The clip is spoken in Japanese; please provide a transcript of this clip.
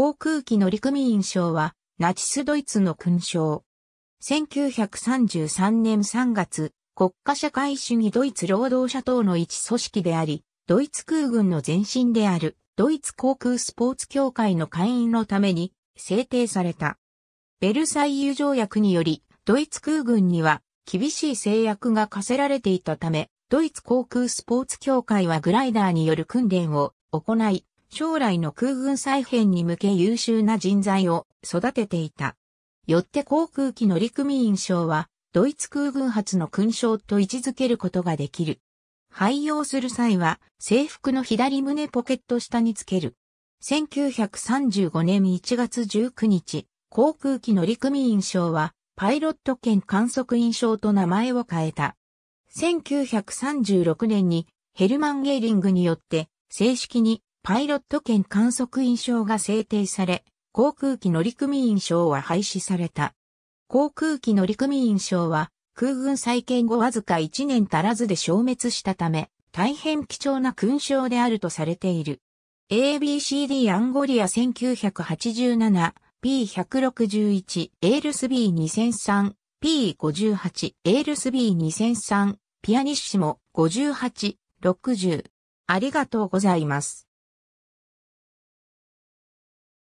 航空機乗組員賞は、ナチスドイツの勲章。1933年3月、国家社会主義ドイツ労働者党の一組織であり、ドイツ空軍の前身である、ドイツ航空スポーツ協会の会員のために制定された。ベルサイユ条約により、ドイツ空軍には厳しい制約が課せられていたため、ドイツ航空スポーツ協会はグライダーによる訓練を行い、将来の空軍再編に向け優秀な人材を育てていた。よって航空機乗組員賞は、ドイツ空軍発の勲章と位置づけることができる。廃用する際は、制服の左胸ポケット下につける。1935年1月19日、航空機乗組員賞は、パイロット兼観測員賞と名前を変えた。1936年にヘルマン・ゲーリングによって正式にパイロット権観測員証が制定され、航空機乗組員証は廃止された。航空機乗組員証は、空軍再建後わずか1年足らずで消滅したため、大変貴重な勲章であるとされている。ABCD アンゴリア 1987P161 エールス B2003 P58 エールス B2003 ピアニッシモ5860ありがとうございます。